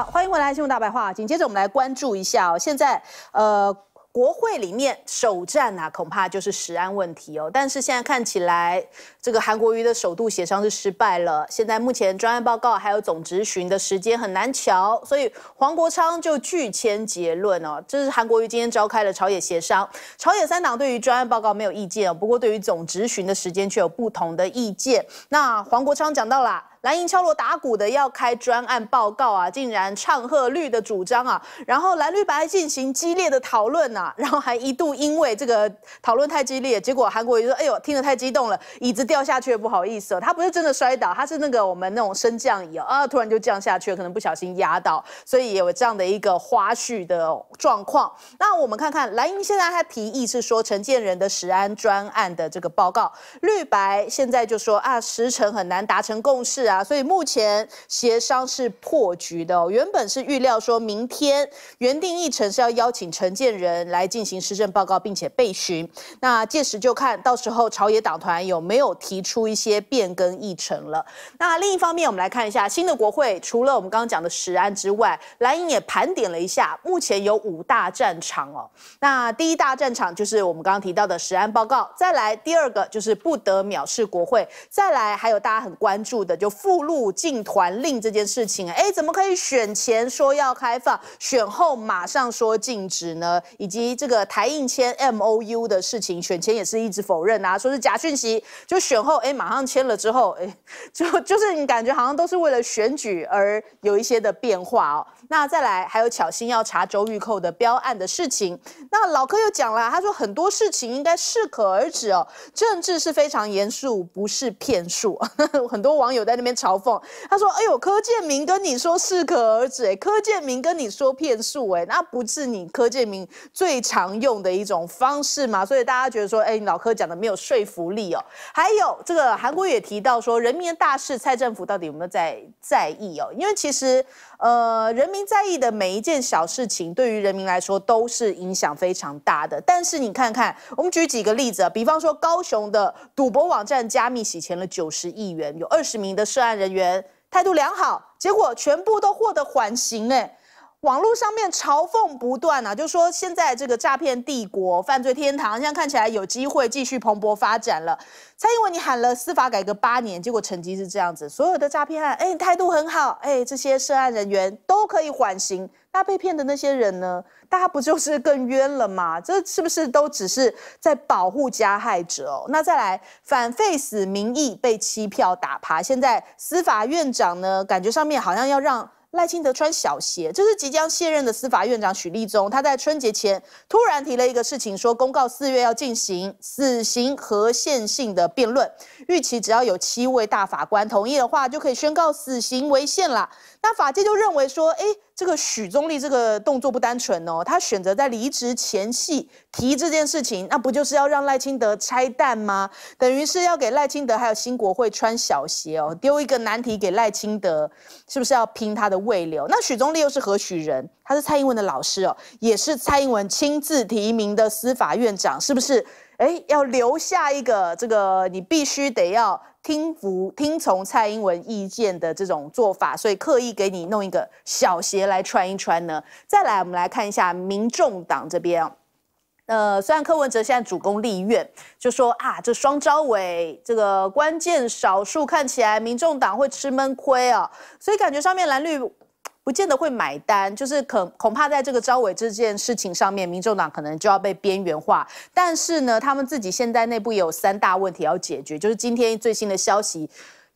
好，欢迎回来，《新闻大白话》。紧接着，我们来关注一下哦。现在，呃，国会里面首战啊，恐怕就是石安问题哦。但是现在看起来，这个韩国瑜的首度协商是失败了。现在目前专案报告还有总执行的时间很难瞧，所以黄国昌就拒签结论哦。这是韩国瑜今天召开了朝野协商，朝野三党对于专案报告没有意见哦，不过对于总执行的时间却有不同的意见。那黄国昌讲到了。蓝营敲锣打鼓的要开专案报告啊，竟然唱和绿的主张啊，然后蓝绿白进行激烈的讨论啊，然后还一度因为这个讨论太激烈，结果韩国瑜说：“哎呦，听得太激动了，椅子掉下去，不好意思。”他不是真的摔倒，他是那个我们那种升降椅啊，突然就降下去了，可能不小心压到，所以有这样的一个花絮的状况。那我们看看蓝营现在他提议是说陈建仁的石安专案的这个报告，绿白现在就说啊，时程很难达成共识啊。所以目前协商是破局的，原本是预料说明天原定议程是要邀请承建人来进行施政报告，并且备询。那届时就看到时候朝野党团有没有提出一些变更议程了。那另一方面，我们来看一下新的国会，除了我们刚刚讲的十安之外，蓝营也盘点了一下，目前有五大战场哦。那第一大战场就是我们刚刚提到的十安报告，再来第二个就是不得藐视国会，再来还有大家很关注的就。附录禁团令这件事情，哎，怎么可以选前说要开放，选后马上说禁止呢？以及这个台印签 M O U 的事情，选前也是一直否认啊，说是假讯息，就选后哎，马上签了之后，哎，就就是你感觉好像都是为了选举而有一些的变化哦。那再来还有巧心要查周玉蔻的标案的事情，那老柯又讲了，他说很多事情应该适可而止哦，政治是非常严肃，不是骗术。很多网友在那边。嘲讽，他说：“哎呦，柯建明跟你说适可而止，哎，柯建明跟你说骗术，哎，那不是你柯建明最常用的一种方式嘛？所以大家觉得说，哎，老柯讲的没有说服力哦。还有这个韩国也提到说，人民的大事，蔡政府到底有没有在在意哦？因为其实……”呃，人民在意的每一件小事情，对于人民来说都是影响非常大的。但是你看看，我们举几个例子，比方说高雄的赌博网站加密洗钱了九十亿元，有二十名的涉案人员态度良好，结果全部都获得缓刑呢。网络上面嘲讽不断啊，就说现在这个诈骗帝国、犯罪天堂，现在看起来有机会继续蓬勃发展了。蔡英文你喊了司法改革八年，结果成绩是这样子：所有的诈骗案，哎，态度很好，哎，这些涉案人员都可以缓刑。那被骗的那些人呢？大家不就是更冤了吗？这是不是都只是在保护加害者哦？那再来，反 c 死民意被欺票打趴，现在司法院长呢，感觉上面好像要让。赖清德穿小鞋，这是即将卸任的司法院长许立中。他在春节前突然提了一个事情，说公告四月要进行死刑和限性的辩论，预期只要有七位大法官同意的话，就可以宣告死刑为限了。那法界就认为说，哎。这个许宗立这个动作不单纯哦，他选择在离职前夕提这件事情，那不就是要让赖清德拆弹吗？等于是要给赖清德还有新国会穿小鞋哦，丢一个难题给赖清德，是不是要拼他的位流？那许宗立又是何许人？他是蔡英文的老师哦，也是蔡英文亲自提名的司法院长，是不是？哎，要留下一个这个，你必须得要。听服听从蔡英文意见的这种做法，所以刻意给你弄一个小鞋来穿一穿呢。再来，我们来看一下民众党这边。呃，虽然柯文哲现在主攻立院，就说啊，这双招委这个关键少数看起来民众党会吃闷亏啊，所以感觉上面蓝绿。不见得会买单，就是可恐怕在这个招委这件事情上面，民众党可能就要被边缘化。但是呢，他们自己现在内部也有三大问题要解决，就是今天最新的消息。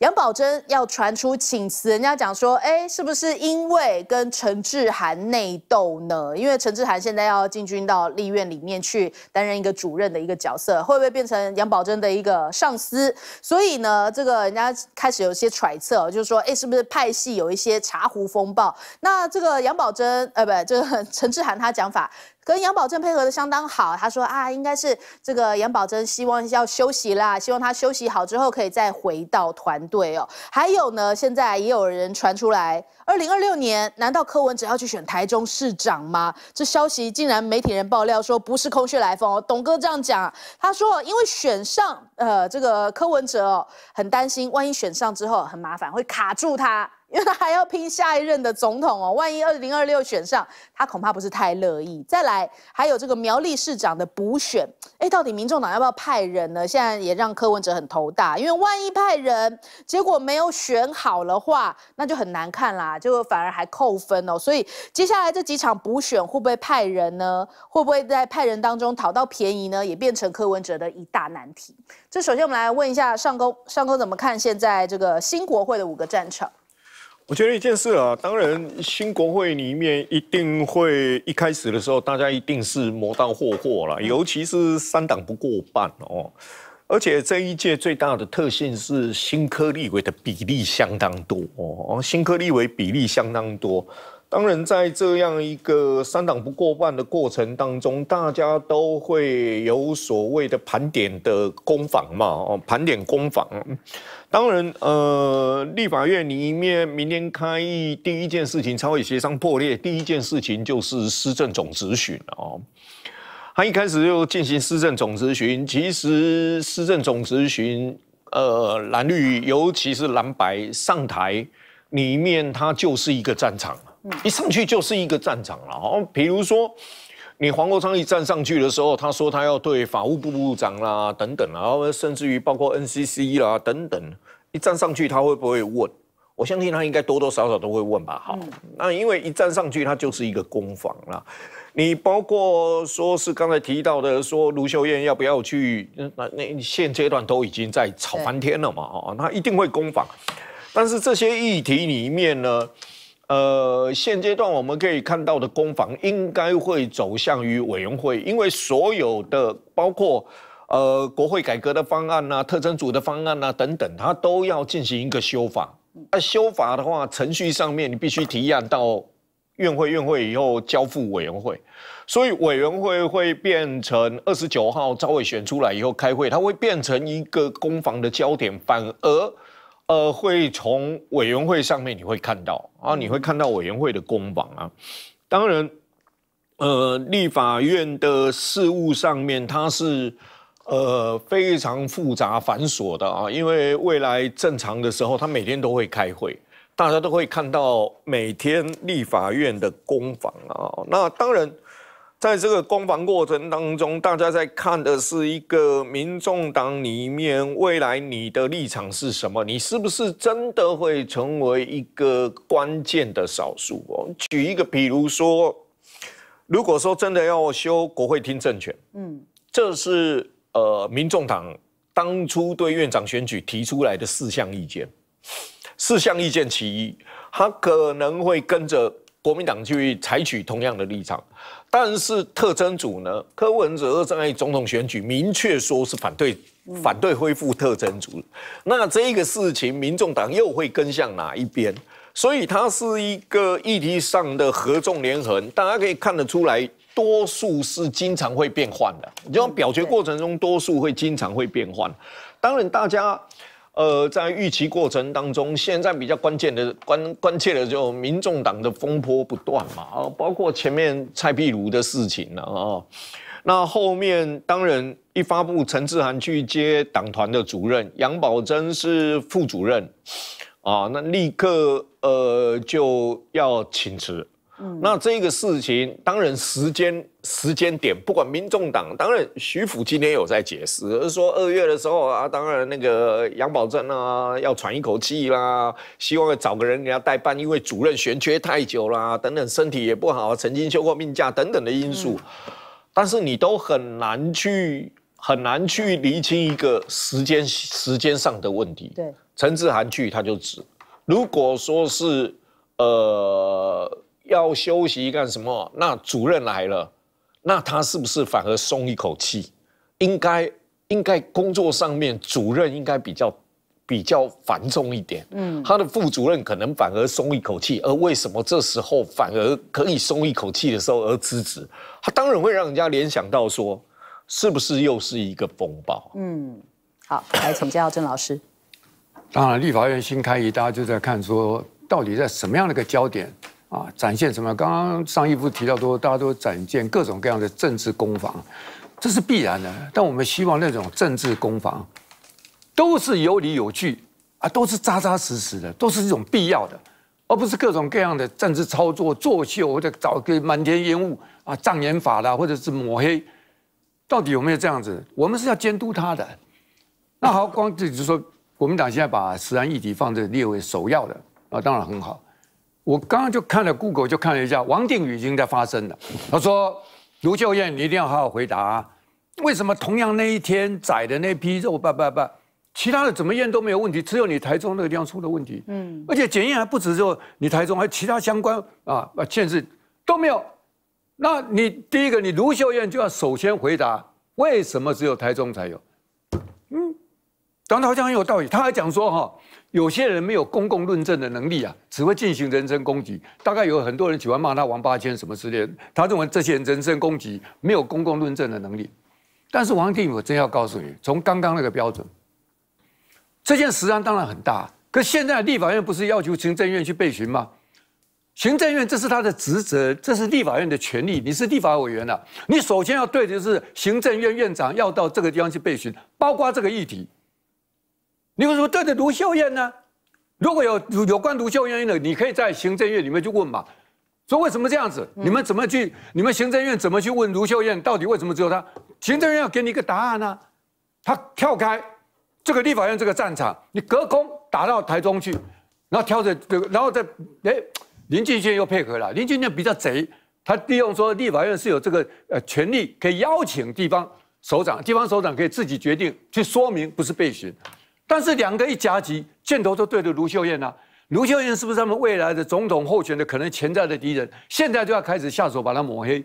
杨宝珍要传出请辞，人家讲说，哎，是不是因为跟陈志涵内斗呢？因为陈志涵现在要进军到立院里面去担任一个主任的一个角色，会不会变成杨宝珍的一个上司？所以呢，这个人家开始有些揣测，就是说，哎，是不是派系有一些茶壶风暴？那这个杨宝珍，呃，不，这个陈志涵他讲法。跟杨宝珍配合的相当好，他说啊，应该是这个杨宝珍希望要休息啦，希望他休息好之后可以再回到团队哦。还有呢，现在也有人传出来，二零二六年难道柯文哲要去选台中市长吗？这消息竟然媒体人爆料说不是空穴来风哦。董哥这样讲，他说因为选上呃这个柯文哲，哦，很担心万一选上之后很麻烦，会卡住他。因为他还要拼下一任的总统哦，万一二零二六选上，他恐怕不是太乐意。再来，还有这个苗栗市长的补选，哎，到底民众党要不要派人呢？现在也让柯文哲很头大，因为万一派人，结果没有选好的话，那就很难看啦，就反而还扣分哦。所以接下来这几场补选会不会派人呢？会不会在派人当中讨到便宜呢？也变成柯文哲的一大难题。这首先我们来问一下上工，上工怎么看现在这个新国会的五个战场？我觉得一件事啊，当然新国会里面一定会一开始的时候，大家一定是磨刀霍霍了，尤其是三党不过半哦，而且这一届最大的特性是新科立委的比例相当多哦，新科立委比例相当多。当然，在这样一个三党不过半的过程当中，大家都会有所谓的盘点的攻防嘛，盘点攻防。当然，呃，立法院里面明天开议第一件事情才会协商破裂，第一件事情就是施政总咨询哦。他一开始就进行施政总咨询，其实施政总咨询，呃，蓝绿尤其是蓝白上台里面，它就是一个战场。一上去就是一个战场了哦。比如说，你黄国昌一站上去的时候，他说他要对法务部部长啦等等啊，甚至于包括 NCC 啦等等，一站上去他会不会问？我相信他应该多多少少都会问吧。好，那因为一站上去他就是一个攻防啦。你包括说是刚才提到的，说卢秀燕要不要去？那那现阶段都已经在吵翻天了嘛？哦，他一定会攻防。但是这些议题里面呢？呃，现阶段我们可以看到的攻防应该会走向于委员会，因为所有的包括呃国会改革的方案呐、特征组的方案呐等等，它都要进行一个修法。那修法的话，程序上面你必须提案到院会，院会以后交付委员会，所以委员会会变成二十九号招委选出来以后开会，它会变成一个攻防的焦点，反而。呃，会从委员会上面你会看到啊，你会看到委员会的攻防啊。当然，呃，立法院的事务上面它是呃非常复杂繁琐的啊，因为未来正常的时候，它每天都会开会，大家都会看到每天立法院的攻防啊。那当然。在这个攻防过程当中，大家在看的是一个民众党里面未来你的立场是什么？你是不是真的会成为一个关键的少数？哦，举一个，比如说，如果说真的要修国会听政权，嗯，这是呃民众党当初对院长选举提出来的四项意见。四项意见其一，他可能会跟着。国民党去采取同样的立场，但是特征组呢？柯文哲二总统选举明确说是反对，反对恢复特征组。那这个事情，民众党又会跟向哪一边？所以它是一个议题上的合纵连横。大家可以看得出来，多数是经常会变换的。就表决过程中，多数会经常会变换。当然，大家。呃，在预期过程当中，现在比较关键的关关切的就民众党的风波不断嘛，啊，包括前面蔡壁如的事情了啊，那后面当然一发布陈志涵去接党团的主任，杨宝珍是副主任，啊，那立刻呃就要请辞。那这个事情，当然时间时间点，不管民众党，当然徐府今天有在解释，说二月的时候啊，当然那个杨宝珍啊要喘一口气啦，希望找个人给他代班，因为主任悬缺太久啦，等等身体也不好，曾经休过病假等等的因素，但是你都很难去很难去厘清一个时间时间上的问题。对，陈志涵去他就指，如果说是呃。要休息干什么？那主任来了，那他是不是反而松一口气？应该应该工作上面，主任应该比较比较繁重一点。嗯，他的副主任可能反而松一口气。而为什么这时候反而可以松一口气的时候而辞职？他当然会让人家联想到说，是不是又是一个风暴？嗯，好，来请教郑老师。当然，立法院新开一，大家就在看说，到底在什么样的一个焦点？啊，展现什么？刚刚上一部提到，都大家都展现各种各样的政治攻防，这是必然的。但我们希望那种政治攻防，都是有理有据啊，都是扎扎实实的，都是一种必要的，而不是各种各样的政治操作、作秀或者找个满天烟雾啊、障眼法啦，或者是抹黑，到底有没有这样子？我们是要监督他的。那好，光这里是说，国民党现在把时安议题放在列为首要的啊，当然很好。我刚刚就看了 Google，就看了一下，王定宇已经在发声了。他说：“卢秀燕，你一定要好好回答，啊，为什么同样那一天宰的那批肉，不不不，其他的怎么验都没有问题，只有你台中那个地方出了问题。嗯，而且检验还不止，就你台中，还其他相关啊啊县市都没有。那你第一个，你卢秀燕就要首先回答，为什么只有台中才有？”讲的好像很有道理，他还讲说哈，有些人没有公共论证的能力啊，只会进行人身攻击。大概有很多人喜欢骂他王八千什么之类的。他认为这些人身攻击没有公共论证的能力。但是王定宇，我真要告诉你，从刚刚那个标准，这件时案当然很大，可现在立法院不是要求行政院去备询吗？行政院这是他的职责，这是立法院的权利。你是立法委员了，你首先要对的是行政院院长要到这个地方去备询，包括这个议题。你什么对的卢秀燕呢？如果有有关卢秀燕的，你可以在行政院里面去问嘛，说为什么这样子？你们怎么去？你们行政院怎么去问卢秀燕到底为什么只有她？行政院要给你一个答案啊！他跳开这个立法院这个战场，你隔空打到台中去，然后挑着这个，然后再哎林俊宪又配合了。林俊宪比较贼，他利用说立法院是有这个呃权利可以邀请地方首长，地方首长可以自己决定去说明，不是被询。但是两个一夹击，箭头都对着卢秀燕啊！卢秀燕是不是他们未来的总统候选的可能潜在的敌人？现在就要开始下手把他抹黑。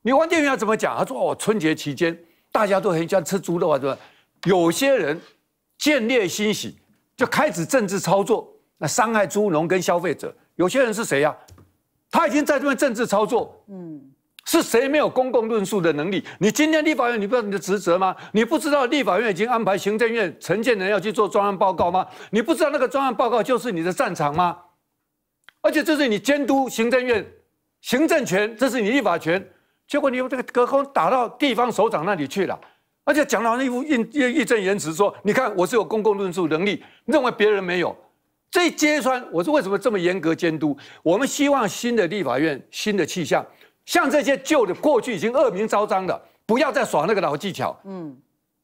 你王店员要怎么讲？他说哦，春节期间大家都很喜欢吃猪肉，对吧？有些人见猎欣喜，就开始政治操作，那伤害猪农跟消费者。有些人是谁呀？他已经在这边政治操作，嗯。是谁没有公共论述的能力？你今天立法院，你不知道你的职责吗？你不知道立法院已经安排行政院陈建仁要去做专案报告吗？你不知道那个专案报告就是你的战场吗？而且这是你监督行政院行政权，这是你立法权，结果你用这个隔空打到地方首长那里去了。而且蒋老义副义义正言辞说：“你看我是有公共论述能力，认为别人没有。”这揭穿我是为什么这么严格监督？我们希望新的立法院新的气象。像这些旧的，过去已经恶名昭彰的，不要再耍那个老技巧。嗯，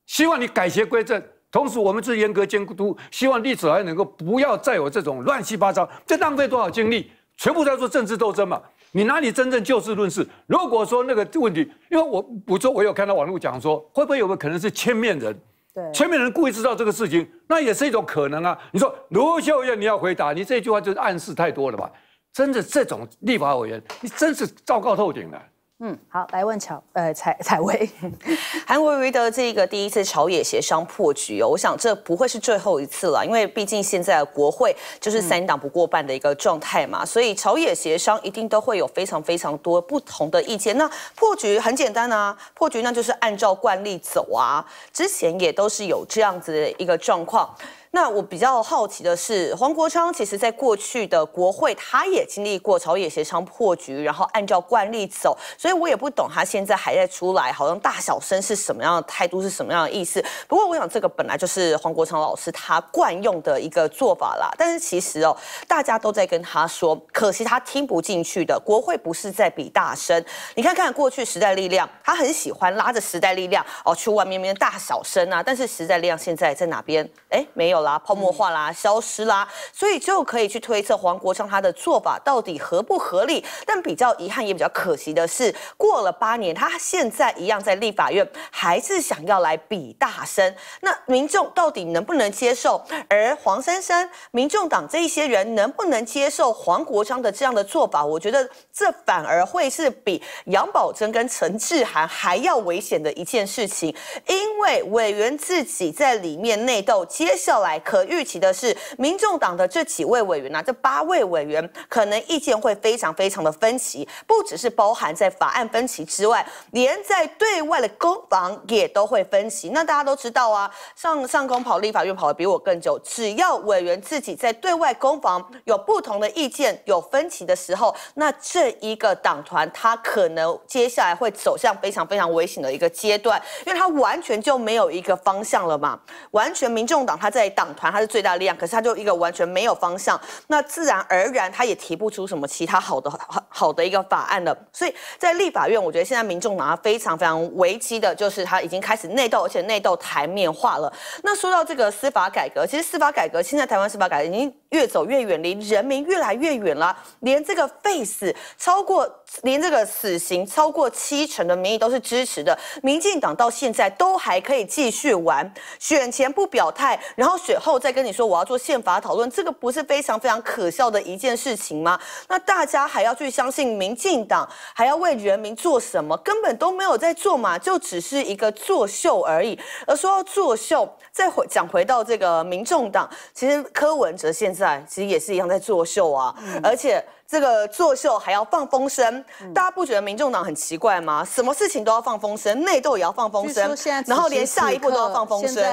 希望你改邪归正。同时，我们是严格监督，希望历史还能够不要再有这种乱七八糟，这浪费多少精力，全部在做政治斗争嘛？你哪里真正就事论事？如果说那个问题，因为我，我说我有看到网路讲说，会不会有个可能是千面人？对，千面人故意制造这个事情，那也是一种可能啊。你说卢秀燕，你要回答，你这句话就是暗示太多了吧？真的这种立法委员，你真是糟糕透顶了。嗯，好，来问乔呃，彩彩薇，韩国瑜的这个第一次朝野协商破局，我想这不会是最后一次了，因为毕竟现在国会就是三党不过半的一个状态嘛，所以朝野协商一定都会有非常非常多不同的意见。那破局很简单啊，破局那就是按照惯例走啊，之前也都是有这样子的一个状况。那我比较好奇的是，黄国昌其实，在过去的国会，他也经历过朝野协商破局，然后按照惯例走，所以我也不懂他现在还在出来，好像大小声是什么样的态度，是什么样的意思。不过，我想这个本来就是黄国昌老师他惯用的一个做法啦。但是其实哦，大家都在跟他说，可惜他听不进去的。国会不是在比大声，你看看过去时代力量，他很喜欢拉着时代力量哦去外面面大小声啊。但是时代力量现在在哪边？哎，没有。啦，泡沫化啦，消失啦，所以就可以去推测黄国昌他的做法到底合不合理。但比较遗憾也比较可惜的是，过了八年，他现在一样在立法院，还是想要来比大声。那民众到底能不能接受？而黄珊珊、民众党这一些人能不能接受黄国昌的这样的做法？我觉得这反而会是比杨宝珍跟陈志涵还要危险的一件事情，因为委员自己在里面内斗，接下来。可预期的是，民众党的这几位委员啊，这八位委员可能意见会非常非常的分歧，不只是包含在法案分歧之外，连在对外的攻防也都会分歧。那大家都知道啊，上上公跑，立法院跑的比我更久。只要委员自己在对外攻防有不同的意见、有分歧的时候，那这一个党团他可能接下来会走向非常非常危险的一个阶段，因为他完全就没有一个方向了嘛，完全民众党他在。党团它是最大力量，可是它就一个完全没有方向，那自然而然它也提不出什么其他好的好的一个法案了。所以在立法院，我觉得现在民众拿非常非常危机的，就是它已经开始内斗，而且内斗台面化了。那说到这个司法改革，其实司法改革现在台湾司法改革已经。越走越远离人民越来越远了，连这个废死超过，连这个死刑超过七成的民意都是支持的，民进党到现在都还可以继续玩，选前不表态，然后选后再跟你说我要做宪法讨论，这个不是非常非常可笑的一件事情吗？那大家还要去相信民进党还要为人民做什么？根本都没有在做嘛，就只是一个作秀而已。而说到作秀，再回讲回到这个民众党，其实柯文哲现在。在其实也是一样在作秀啊，而且这个作秀还要放风声，大家不觉得民众党很奇怪吗？什么事情都要放风声，内斗也要放风声，然后连下一步都要放风声。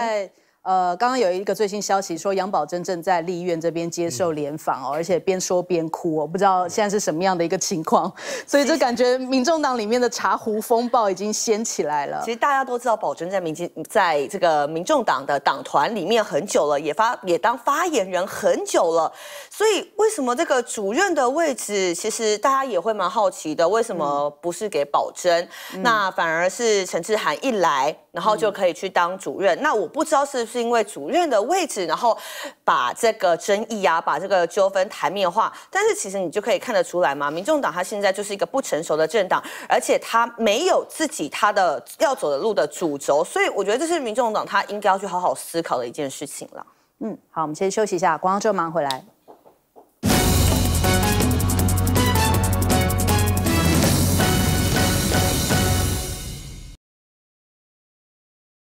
呃，刚刚有一个最新消息说，杨宝珍正在立院这边接受联访哦，而且边说边哭哦，不知道现在是什么样的一个情况，所以就感觉民众党里面的茶壶风暴已经掀起来了。其实大家都知道，宝珍在民进在这个民众党的党团里面很久了，也发也当发言人很久了，所以为什么这个主任的位置，其实大家也会蛮好奇的，为什么不是给宝珍，那反而是陈志涵一来？然后就可以去当主任。那我不知道是不是因为主任的位置，然后把这个争议啊，把这个纠纷台面化。但是其实你就可以看得出来嘛，民众党他现在就是一个不成熟的政党，而且他没有自己他的要走的路的主轴。所以我觉得这是民众党他应该要去好好思考的一件事情了。嗯，好，我们先休息一下，光正忙回来。